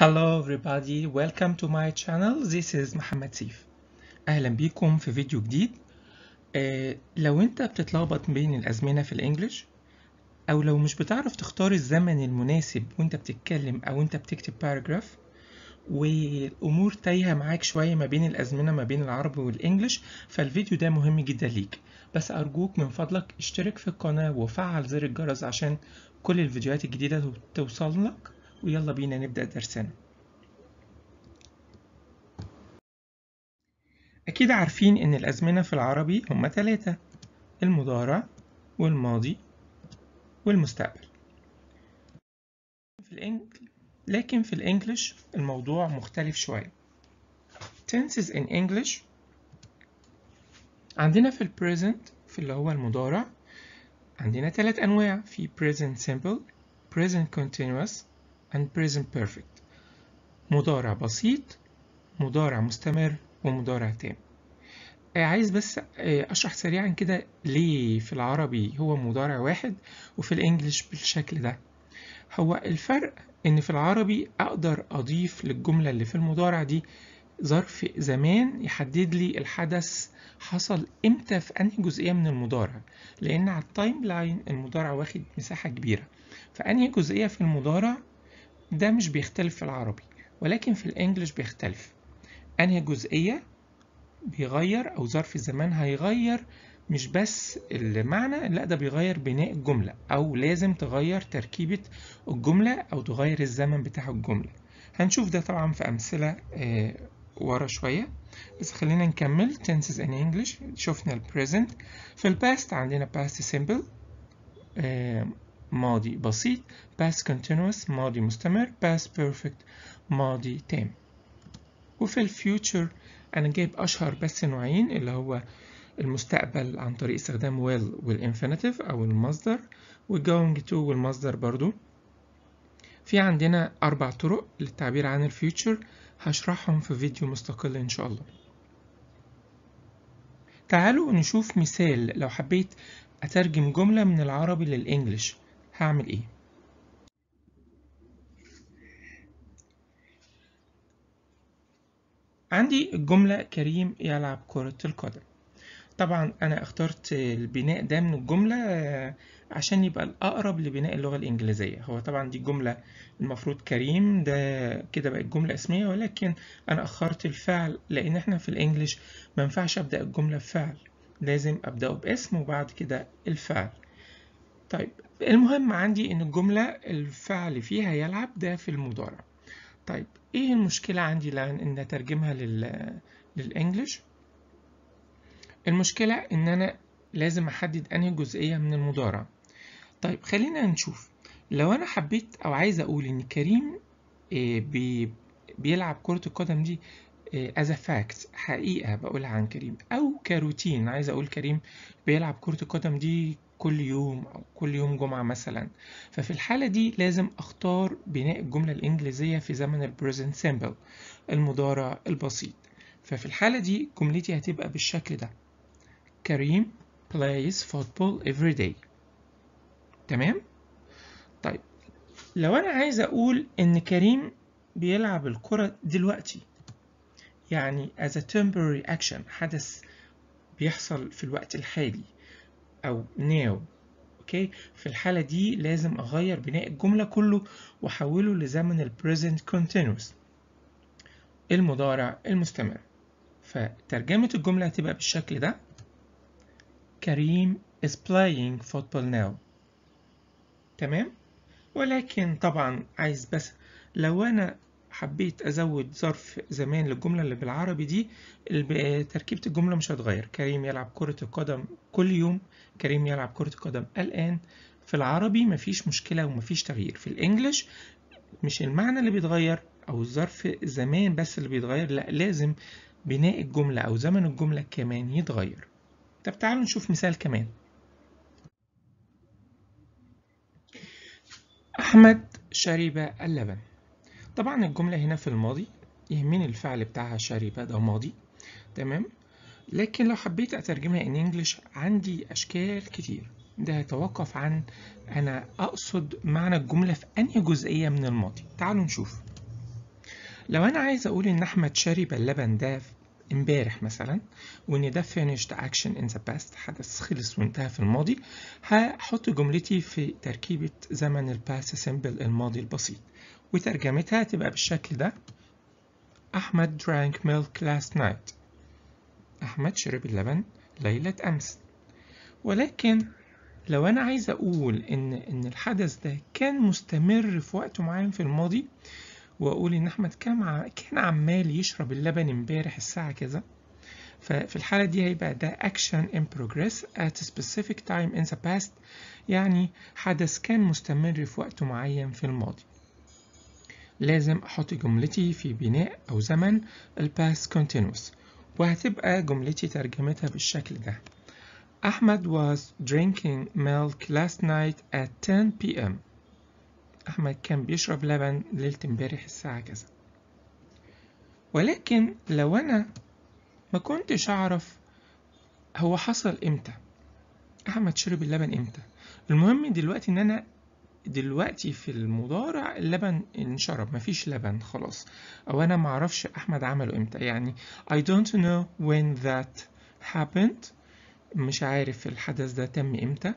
Hello everybody, welcome to my channel. This is Mohammed سيف. أهلا بيكم في فيديو جديد. آه لو أنت بتتلخبط بين الأزمنة في الإنجليش أو لو مش بتعرف تختار الزمن المناسب وأنت بتتكلم أو أنت بتكتب paragraph والأمور تايهة معاك شوية ما بين الأزمنة ما بين العربي والإنجليش فالفيديو ده مهم جدا ليك بس أرجوك من فضلك اشترك في القناة وفعل زر الجرس عشان كل الفيديوهات الجديدة توصل لك ويلا بينا نبدأ درسنا أكيد عارفين إن الأزمنة في العربي هما تلاتة المضارع والماضي والمستقبل في لكن في الإنجليش الموضوع مختلف شوية tenses in English عندنا في البريزنت في اللي هو المضارع عندنا ثلاث أنواع في present simple present continuous and present perfect مضارع بسيط مضارع مستمر ومضارع تام آه، عايز بس آه، اشرح سريعا كده ليه في العربي هو مضارع واحد وفي الانجليش بالشكل ده هو الفرق ان في العربي اقدر اضيف للجمله اللي في المضارع دي ظرف زمان يحدد لي الحدث حصل امتى في انهي جزئيه من المضارع لان على التايم لاين المضارع واخد مساحه كبيره فانهي جزئيه في المضارع ده مش بيختلف في العربي ولكن في الانجليش بيختلف انهي جزئية بيغير او ظرف الزمان هيغير مش بس المعنى لا ده بيغير بناء الجملة او لازم تغير تركيبة الجملة او تغير الزمن بتاع الجملة هنشوف ده طبعا في امثلة آه، ورا شوية بس خلينا نكمل tenses in English شفنا ال present في ال past عندنا past simple ماضي بسيط past continuous ماضي مستمر past perfect ماضي تام وفي الفيوتشر أنا جايب أشهر بس نوعين اللي هو المستقبل عن طريق استخدام will والإنفينيتيف أو المصدر going to والمصدر برضو في عندنا أربع طرق للتعبير عن الفيوتشر هشرحهم في فيديو مستقل إن شاء الله تعالوا نشوف مثال لو حبيت أترجم جملة من العربي للإنجليش هعمل ايه عندي الجملة كريم يلعب كرة القدم طبعا انا اخترت البناء ده من الجملة آه، عشان يبقى الاقرب لبناء اللغة الانجليزية هو طبعا دي جملة المفروض كريم ده كده بقت جملة اسمية ولكن انا اخرت الفعل لان احنا في الانجليش مينفعش ابدأ الجملة بفعل لازم ابدأه باسم وبعد كده الفعل طيب المهم عندي إن الجملة الفعل فيها يلعب ده في المضارع طيب إيه المشكلة عندي لأن إن أترجمها لل للإنجليش المشكلة إن أنا لازم أحدد أنهي جزئية من المضارع طيب خلينا نشوف لو أنا حبيت أو عايز أقول إن كريم آه، بي بيلعب كرة القدم دي آه، as a fact حقيقة بقولها عن كريم أو كروتين عايز أقول كريم بيلعب كرة القدم دي كل يوم أو كل يوم جمعة مثلا ففي الحالة دي لازم أختار بناء الجملة الإنجليزية في زمن present simple المضارع البسيط ففي الحالة دي جملتي هتبقى بالشكل ده كريم plays football every day تمام؟ طيب لو أنا عايز أقول إن كريم بيلعب الكرة دلوقتي يعني as a temporary action حدث بيحصل في الوقت الحالي أو now أوكي في الحالة دي لازم أغير بناء الجملة كله وأحوله لزمن ال present continuous المضارع المستمر فترجمة الجملة هتبقى بالشكل ده كريم is playing football now تمام ولكن طبعا عايز بس لو أنا حبيت أزود ظرف زمان للجملة اللي بالعربي دي تركيبة الجملة مش هتغير كريم يلعب كرة القدم كل يوم كريم يلعب كرة القدم الآن في العربي مفيش مشكلة ومفيش تغيير في الإنجليش مش المعنى اللي بيتغير أو الظرف زمان بس اللي بيتغير لأ لازم بناء الجملة أو زمن الجملة كمان يتغير طب تعالوا نشوف مثال كمان أحمد شرب اللبن طبعا الجملة هنا في الماضي يهمني الفعل بتاعها شرب ده ماضي تمام لكن لو حبيت أترجمها إن إنجلش عندي أشكال كتير ده هيتوقف عن أنا أقصد معنى الجملة في أنهي جزئية من الماضي تعالوا نشوف لو أنا عايز أقول إن أحمد شرب اللبن ده امبارح مثلا وإن ده finished action in the past حدث خلص وانتهى في الماضي هحط جملتي في تركيبة زمن الباست simple الماضي البسيط وترجمتها تبقى بالشكل ده أحمد drank milk last night أحمد شرب اللبن ليلة أمس ولكن لو أنا عايز أقول إن إن الحدث ده كان مستمر في وقت معين في الماضي وأقول إن أحمد كان كان عمال يشرب اللبن إمبارح الساعة كذا ففي الحالة دي هيبقى ده action in progress at a specific time in the past يعني حدث كان مستمر في وقت معين في الماضي لازم أحط جملتي في بناء أو زمن ال past continuous وهتبقى جملتي ترجمتها بالشكل ده أحمد was drinking milk last night at 10 p.m. أحمد كان بيشرب لبن ليلة امبارح الساعة كذا ولكن لو أنا ما كنتش أعرف هو حصل إمتى أحمد شرب اللبن إمتى المهم دلوقتي إن أنا دلوقتي في المضارع اللبن انشرب مفيش لبن خلاص او انا معرفش احمد عمله امتى يعني I don't know when that happened مش عارف الحدث ده تم امتى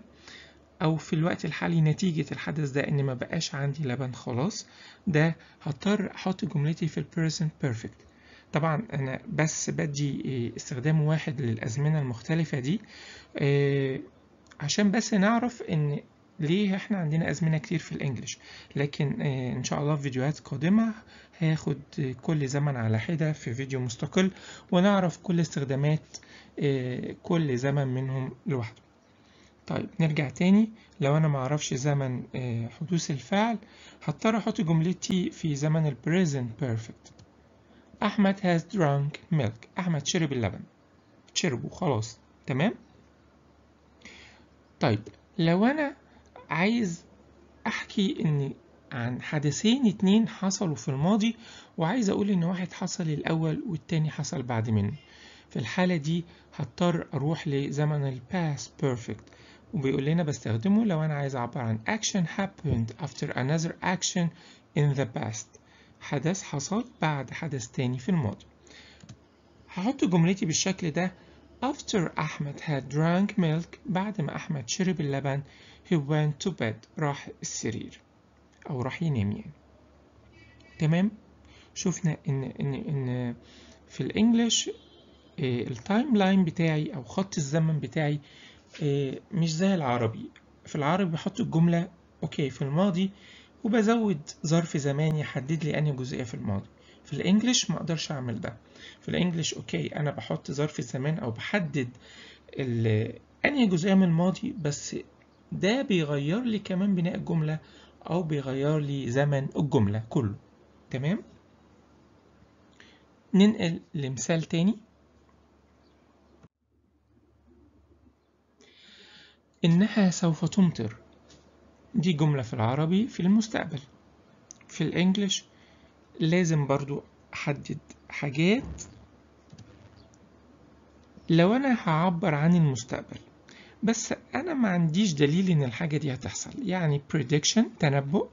او في الوقت الحالي نتيجة الحدث ده ان ما بقاش عندي لبن خلاص ده هضطر احط جملتي في present perfect طبعا انا بس بدي آه، استخدام واحد للازمنة المختلفة دي آه، عشان بس نعرف ان ليه احنا عندنا أزمنة كتير في الإنجليش لكن آه، إن شاء الله في فيديوهات قادمة هاخد كل زمن على حدة في فيديو مستقل ونعرف كل استخدامات آه، كل زمن منهم لوحده طيب نرجع تاني لو أنا معرفش زمن آه، حدوث الفعل هضطر أحط جملتي في زمن ال present perfect أحمد has drunk milk أحمد شرب اللبن شربه خلاص تمام طيب لو أنا عايز احكي ان عن حدثين اتنين حصلوا في الماضي وعايز اقول ان واحد حصل الاول والتاني حصل بعد منه في الحالة دي هضطر اروح لزمن الباس بيرفكت وبيقول لنا بستخدمه لو انا عايز اعبر عن action happened after another action in the past حدث حصل بعد حدث تاني في الماضي هحط جملتي بالشكل ده After Ahmed had drank milk بعد ما أحمد شرب اللبن he went to bed راح السرير أو راح ينام يعني تمام شفنا إن إن إن في الإنجليش إيه، التايم لاين بتاعي أو خط الزمن بتاعي إيه، مش زي العربي في العربي بحط الجملة أوكي في الماضي وبزود ظرف زمان يحدد لي أنهي جزئية في الماضي في الانجليش ما اقدرش اعمل ده في الانجليش اوكي انا بحط ظرف زمان او بحدد انهي جزئيه من الماضي بس ده بيغير لي كمان بناء الجمله او بيغير لي زمن الجمله كله تمام ننقل لمثال تاني إنها سوف تمطر دي جملة في العربي في المستقبل في الإنجليش لازم برضو أحدد حاجات لو أنا هعبر عن المستقبل بس أنا ما عنديش دليل إن الحاجة دي هتحصل يعني prediction تنبؤ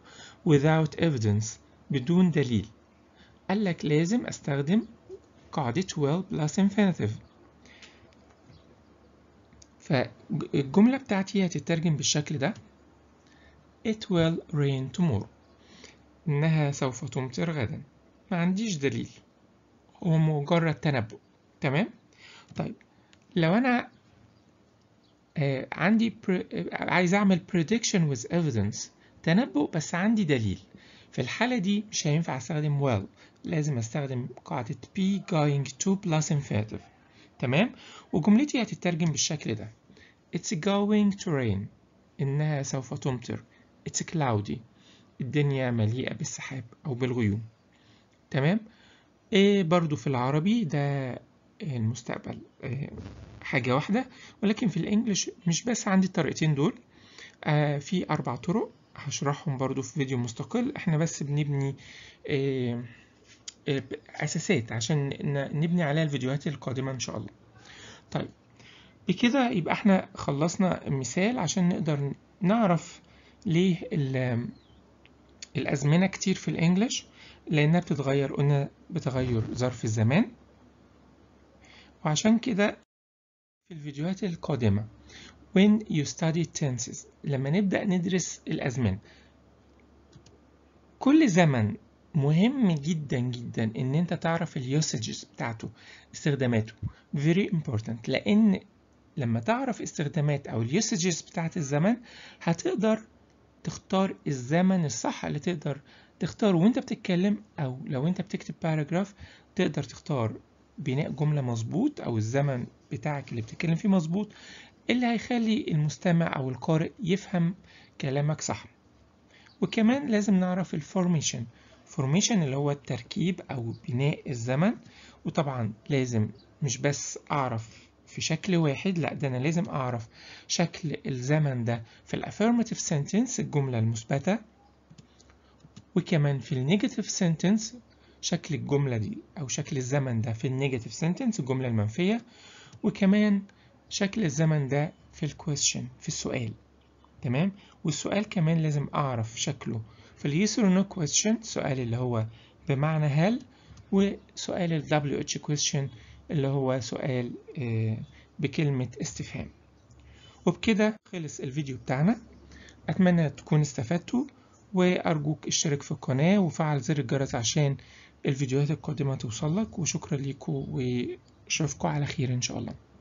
without evidence بدون دليل قال لك لازم أستخدم قاعدة well plus infinitive فالجملة بتاعتي هتترجم بالشكل ده It will rain tomorrow إنها سوف تمطر غدا ما عنديش دليل هو مجرد تنبؤ تمام طيب لو أنا آه، عندي آه، عايز أعمل prediction with evidence تنبؤ بس عندي دليل في الحالة دي مش هينفع أستخدم well لازم أستخدم قاعدة P going to plus infinitive تمام وجملتي هتترجم بالشكل ده It's going to rain إنها سوف تمطر It's cloudy الدنيا مليئة بالسحاب أو بالغيوم تمام إيه برضو في العربي ده المستقبل إيه حاجة واحدة ولكن في الإنجليش مش بس عندي الطريقتين دول آه في أربع طرق هشرحهم برضو في فيديو مستقل احنا بس بنبني إيه إيه أساسات عشان نبني عليها الفيديوهات القادمة إن شاء الله طيب بكده يبقى احنا خلصنا مثال عشان نقدر نعرف ليه الأزمنة كتير في الإنجليش لأنها بتتغير قلنا بتغير ظرف الزمان وعشان كده في الفيديوهات القادمة when you study tenses لما نبدأ ندرس الأزمنة كل زمن مهم جدا جدا ان انت تعرف اليوسجز بتاعته استخداماته very important لان لما تعرف استخدامات او اليوسجز بتاعت الزمن هتقدر تختار الزمن الصح اللي تقدر تختاره وانت بتتكلم او لو انت بتكتب باراجراف تقدر تختار بناء جملة مظبوط او الزمن بتاعك اللي بتتكلم فيه مظبوط اللي هيخلي المستمع او القارئ يفهم كلامك صح وكمان لازم نعرف الفورميشن فورميشن اللي هو التركيب او بناء الزمن وطبعا لازم مش بس اعرف في شكل واحد لا ده انا لازم اعرف شكل الزمن ده في الافيرماتيف سنتنس الجمله المثبته وكمان في النيجاتيف سنتنس شكل الجمله دي او شكل الزمن ده في النيجاتيف سنتنس الجمله المنفيه وكمان شكل الزمن ده في الكويشن في السؤال تمام والسؤال كمان لازم اعرف شكله في اليس اور نو كويشن السؤال اللي هو بمعنى هل وسؤال ال WH question اللي هو سؤال آه، بكلمة استفهام وبكده خلص الفيديو بتاعنا أتمنى تكون استفدتوا وأرجوك اشترك في القناة وفعل زر الجرس عشان الفيديوهات القادمة توصلك وشكرا ليكوا وأشوفكوا على خير إن شاء الله